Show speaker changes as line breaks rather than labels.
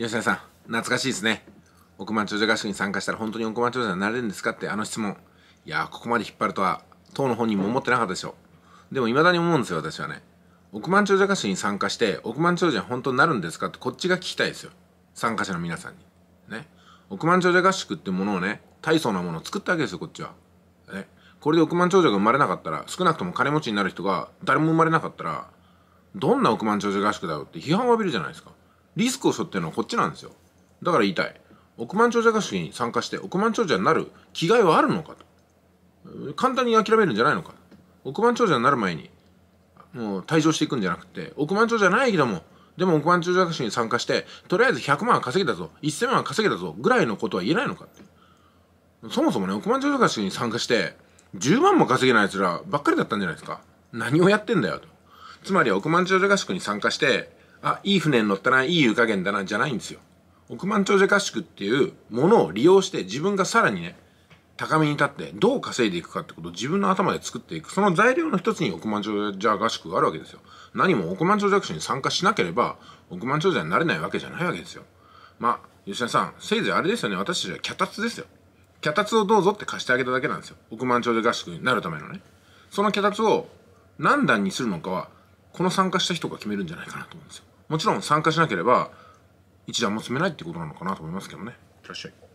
吉田さん、懐かしいですね。億万長者合宿に参加したら本当に億万長者になれるんですかってあの質問。いやここまで引っ張るとは、党の本人も思ってなかったでしょう。でも未だに思うんですよ、私はね。億万長者合宿に参加して、億万長者に本当になるんですかってこっちが聞きたいですよ。参加者の皆さんに。ね。億万長者合宿ってものをね、大層なものを作ったわけですよ、こっちは。ね。これで億万長者が生まれなかったら、少なくとも金持ちになる人が誰も生まれなかったら、どんな億万長者合宿だよって批判を浴びるじゃないですか。リスクを背負ってるのはこっちなんですよ。だから言いたい。億万長者合宿に参加して億万長者になる気概はあるのかと。簡単に諦めるんじゃないのか。億万長者になる前に、もう退場していくんじゃなくて、億万長者じゃないけども、でも億万長者合宿に参加して、とりあえず100万は稼げたぞ、1000万は稼げたぞ、ぐらいのことは言えないのかって。そもそもね、億万長者合宿に参加して、10万も稼げない奴らばっかりだったんじゃないですか。何をやってんだよ、と。つまり億万長者合宿に参加して、あ、いい船に乗ったな、いい湯加減だな、じゃないんですよ。億万長者合宿っていうものを利用して自分がさらにね、高みに立ってどう稼いでいくかってことを自分の頭で作っていく、その材料の一つに億万長者合宿があるわけですよ。何も億万長者合宿に参加しなければ、億万長者になれないわけじゃないわけですよ。まあ、吉田さん、せいぜいあれですよね、私たちは脚立ですよ。脚立をどうぞって貸してあげただけなんですよ。億万長者合宿になるためのね。その脚立を何段にするのかは、この参加した人が決めるんじゃないかなと思うんですよ。もちろん参加しなければ一段も積めないってことなのかなと思いますけどねいらっしゃい